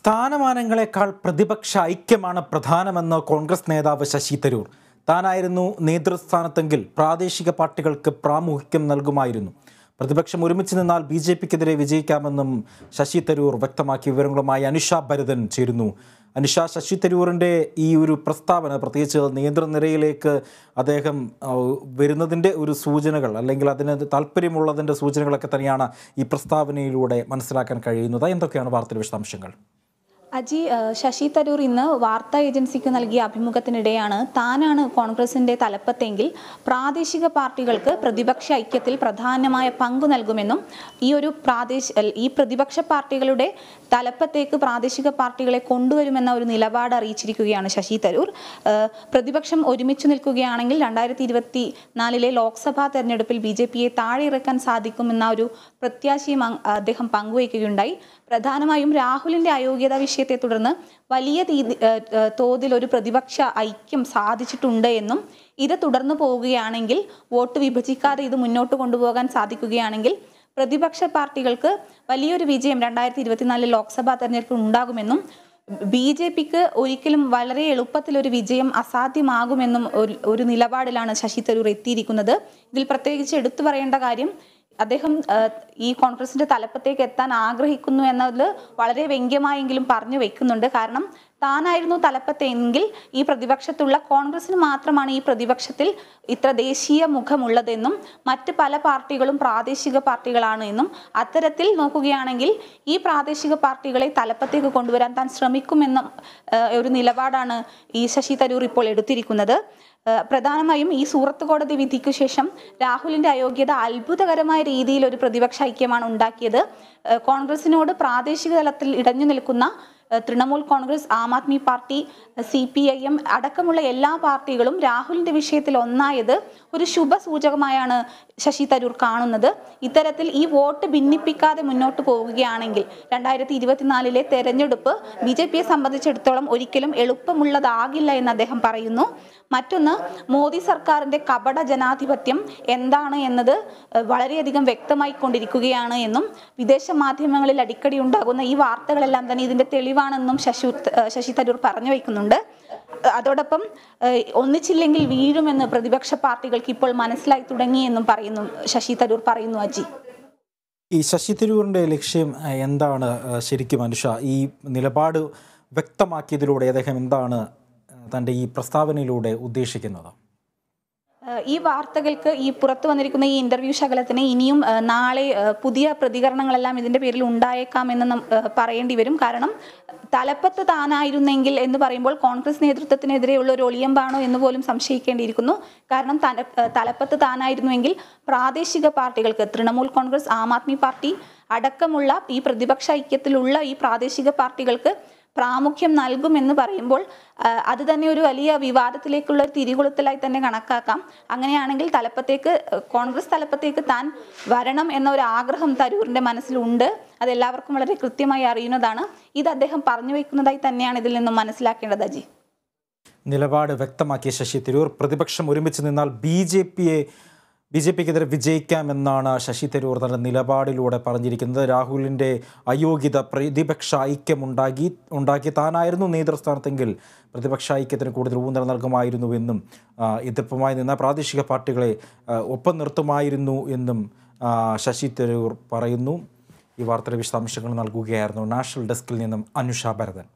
സ്ഥാനമാനങ്ങളെക്കാൾ പ്രതിപക്ഷ ഐക്യമാണ് പ്രധാനമെന്ന് കോൺഗ്രസ് നേതാവ് ശശി തരൂർ താനായിരുന്നു നേതൃസ്ഥാനത്തെങ്കിൽ പ്രാദേശിക പാർട്ടികൾക്ക് പ്രാമുഖ്യം നൽകുമായിരുന്നു പ്രതിപക്ഷം ഒരുമിച്ച് നിന്നാൽ ബി ജെ പിക്കെതിരെ വിജയിക്കാമെന്നും ശശി തരൂർ വ്യക്തമാക്കി വിവരങ്ങളുമായി അനുഷ ഭരതൻ ചേരുന്നു അനുഷ ശശി തരൂറിൻ്റെ ഈ ഒരു പ്രസ്താവന പ്രത്യേകിച്ച് നിയന്ത്രണനിരയിലേക്ക് അദ്ദേഹം വരുന്നതിൻ്റെ ഒരു സൂചനകൾ അല്ലെങ്കിൽ അതിന് താല്പര്യമുള്ളതിൻ്റെ സൂചനകളൊക്കെ തന്നെയാണ് ഈ പ്രസ്താവനയിലൂടെ മനസ്സിലാക്കാൻ കഴിയുന്നത് എന്തൊക്കെയാണ് വാർത്തയുടെ വിശദാംശങ്ങൾ അജി ശശി തരൂർ ഇന്ന് വാർത്താ ഏജൻസിക്ക് നൽകിയ അഭിമുഖത്തിനിടെയാണ് താനാണ് കോൺഗ്രസിന്റെ തലപ്പത്തെങ്കിൽ പ്രാദേശിക പാർട്ടികൾക്ക് പ്രതിപക്ഷ ഐക്യത്തിൽ പ്രധാനമായ പങ്കു നൽകുമെന്നും ഈ ഒരു പ്രാദേശ ഈ പ്രതിപക്ഷ പാർട്ടികളുടെ തലപ്പത്തേക്ക് പ്രാദേശിക പാർട്ടികളെ കൊണ്ടുവരുമെന്ന ഒരു നിലപാട് അറിയിച്ചിരിക്കുകയാണ് ശശി തരൂർ പ്രതിപക്ഷം ഒരുമിച്ച് നിൽക്കുകയാണെങ്കിൽ രണ്ടായിരത്തി ഇരുപത്തി നാലിലെ ലോക്സഭാ തെരഞ്ഞെടുപ്പിൽ ബി ജെ പിയെ താഴെ ഇറക്കാൻ സാധിക്കുമെന്ന ഒരു പ്രത്യാശയും അദ്ദേഹം പങ്കുവയ്ക്കുകയുണ്ടായി പ്രധാനമായും രാഹുലിന്റെ അയോഗ്യത വിഷയം ആശയത്തെ തുടർന്ന് വലിയ തോതിൽ ഒരു പ്രതിപക്ഷ ഐക്യം സാധിച്ചിട്ടുണ്ട് എന്നും ഇത് തുടർന്നു പോവുകയാണെങ്കിൽ വോട്ട് വിഭജിക്കാതെ ഇത് മുന്നോട്ട് കൊണ്ടുപോകാൻ സാധിക്കുകയാണെങ്കിൽ പ്രതിപക്ഷ പാർട്ടികൾക്ക് വലിയൊരു വിജയം രണ്ടായിരത്തി ഇരുപത്തിനാലിൽ ലോക്സഭാ തെരഞ്ഞെടുപ്പിൽ ഉണ്ടാകുമെന്നും ബി ജെ പിക്ക് ഒരിക്കലും വളരെ എളുപ്പത്തിൽ ഒരു വിജയം അസാധ്യമാകുമെന്നും ഒരു നിലപാടിലാണ് ശശി തരൂർ എത്തിയിരിക്കുന്നത് ഇതിൽ പ്രത്യേകിച്ച് എടുത്തു പറയേണ്ട കാര്യം അദ്ദേഹം ഈ കോൺഗ്രസിന്റെ തലപ്പത്തേക്ക് എത്താൻ ആഗ്രഹിക്കുന്നു എന്നത് വളരെ വ്യംഗ്യമായെങ്കിലും പറഞ്ഞു വെക്കുന്നുണ്ട് കാരണം താനായിരുന്നു തലപ്പത്തെങ്കിൽ ഈ പ്രതിപക്ഷത്തുള്ള കോൺഗ്രസിന് മാത്രമാണ് ഈ പ്രതിപക്ഷത്തിൽ ഇത്ര ദേശീയ മുഖമുള്ളതെന്നും മറ്റ് പല പാർട്ടികളും പ്രാദേശിക പാർട്ടികളാണ് എന്നും അത്തരത്തിൽ നോക്കുകയാണെങ്കിൽ ഈ പ്രാദേശിക പാർട്ടികളെ തലപ്പത്തേക്ക് കൊണ്ടുവരാൻ താൻ ശ്രമിക്കുമെന്ന ഒരു നിലപാടാണ് ഈ ശശി തരൂർ ഇപ്പോൾ എടുത്തിരിക്കുന്നത് പ്രധാനമായും ഈ സൂറത്ത് കോടതി വിധിക്കു ശേഷം രാഹുലിന്റെ അയോഗ്യത അത്ഭുതകരമായ രീതിയിൽ ഒരു പ്രതിപക്ഷ ഐക്യമാണ് ഉണ്ടാക്കിയത് കോൺഗ്രസിനോട് പ്രാദേശിക തലത്തിൽ ഇടഞ്ഞു നിൽക്കുന്ന Trinamool Congress Aam Aadmi Party C P I M അടക്കമുള്ള എല്ലാ പാർട്ടികളും രാഹുലിന്റെ വിഷയത്തിൽ ഒന്നായത് ഒരു ശുഭ സൂചകമായാണ് ശശി തരൂർ കാണുന്നത് ഇത്തരത്തിൽ ഈ വോട്ട് ഭിന്നിപ്പിക്കാതെ മുന്നോട്ട് പോവുകയാണെങ്കിൽ രണ്ടായിരത്തി ഇരുപത്തിനാലിലെ തെരഞ്ഞെടുപ്പ് ബി ജെ പിയെ സംബന്ധിച്ചിടത്തോളം ഒരിക്കലും എളുപ്പമുള്ളതാകില്ല എന്ന് അദ്ദേഹം പറയുന്നു മറ്റൊന്ന് മോദി സർക്കാരിന്റെ കപട ജനാധിപത്യം എന്താണ് എന്നത് വളരെയധികം വ്യക്തമായി കൊണ്ടിരിക്കുകയാണ് എന്നും വിദേശ മാധ്യമങ്ങളിൽ അടിക്കടി ഉണ്ടാകുന്ന ഈ വാർത്തകളെല്ലാം തന്നെ ഇതിന്റെ തെളിവ് ഒഴിവാണെന്നും ശശി ശശി തരൂർ പറഞ്ഞു വയ്ക്കുന്നുണ്ട് അതോടൊപ്പം ഒന്നിച്ചില്ലെങ്കിൽ വീഴുമെന്ന് പ്രതിപക്ഷ പാർട്ടികൾക്ക് ഇപ്പോൾ മനസ്സിലായി തുടങ്ങിയെന്നും പറയുന്നു ശശി തരൂർ പറയുന്നു അജി ഈ ശശി തരൂരിൻ്റെ ലക്ഷ്യം എന്താണ് ശരിക്കും മനുഷ്യ ഈ നിലപാട് വ്യക്തമാക്കിയതിലൂടെ അദ്ദേഹം എന്താണ് തൻ്റെ ഈ പ്രസ്താവനയിലൂടെ ഉദ്ദേശിക്കുന്നത് ഈ വാർത്തകൾക്ക് ഈ പുറത്തു വന്നിരിക്കുന്ന ഈ ഇന്റർവ്യൂ ശകലത്തിന് ഇനിയും നാളെ പുതിയ പ്രതികരണങ്ങളെല്ലാം ഇതിന്റെ പേരിൽ ഉണ്ടായേക്കാമെന്ന് പറയേണ്ടി വരും കാരണം തലപ്പത്ത് താനായിരുന്നെങ്കിൽ എന്ന് പറയുമ്പോൾ കോൺഗ്രസ് നേതൃത്വത്തിനെതിരെയുള്ള ഒരു ഒളിയമ്പാണോ എന്ന് പോലും സംശയിക്കേണ്ടിയിരിക്കുന്നു കാരണം തലപ്പത്ത് താനായിരുന്നുവെങ്കിൽ പ്രാദേശിക പാർട്ടികൾക്ക് തൃണമൂൽ കോൺഗ്രസ് ആം ആദ്മി പാർട്ടി അടക്കമുള്ള ഈ പ്രതിപക്ഷ ഐക്യത്തിലുള്ള ഈ പ്രാദേശിക പാർട്ടികൾക്ക് പ്രാമുഖ്യം നൽകുമെന്ന് പറയുമ്പോൾ അത് തന്നെ ഒരു വലിയ വിവാദത്തിലേക്കുള്ള ഒരു തിരികൊളുത്തലായി തന്നെ കണക്കാക്കാം അങ്ങനെയാണെങ്കിൽ തലപ്പത്തേക്ക് കോൺഗ്രസ് തലപ്പത്തേക്ക് താൻ വരണം എന്ന ഒരു ആഗ്രഹം തരൂരിൻ്റെ മനസ്സിലുണ്ട് അത് എല്ലാവർക്കും വളരെ കൃത്യമായി അറിയുന്നതാണ് ഇത് അദ്ദേഹം പറഞ്ഞു വയ്ക്കുന്നതായി തന്നെയാണ് ഇതിൽ നിന്നും മനസ്സിലാക്കേണ്ടത് അജി നിലപാട് വ്യക്തമാക്കിയ ശശി തിരൂർ പ്രതിപക്ഷം ഒരുമിച്ച് നിന്നാൽ ബി ജെ പിയെ ബി ജെ പിക്കെതിരെ വിജയിക്കാമെന്നാണ് ശശി തരൂർ തൻ്റെ നിലപാടിലൂടെ പറഞ്ഞിരിക്കുന്നത് രാഹുലിൻ്റെ അയോഗ്യത പ്രതിപക്ഷ ഐക്യമുണ്ടാക്കി ഉണ്ടാക്കി താനായിരുന്നു നേതൃസ്ഥാനത്തെങ്കിൽ പ്രതിപക്ഷ ഐക്യത്തിന് കൂടുതൽ ഊന്നൽ നൽകുമായിരുന്നുവെന്നും എതിർപ്പുമായി നിന്ന പ്രാദേശിക പാർട്ടികളെ ഒപ്പം നിർത്തുമായിരുന്നു എന്നും ശശി തരൂർ പറയുന്നു ഈ വാർത്തയുടെ വിശദാംശങ്ങൾ നൽകുകയായിരുന്നു നാഷണൽ ഡെസ്കിൽ നിന്നും അനുഷ ഭരതൻ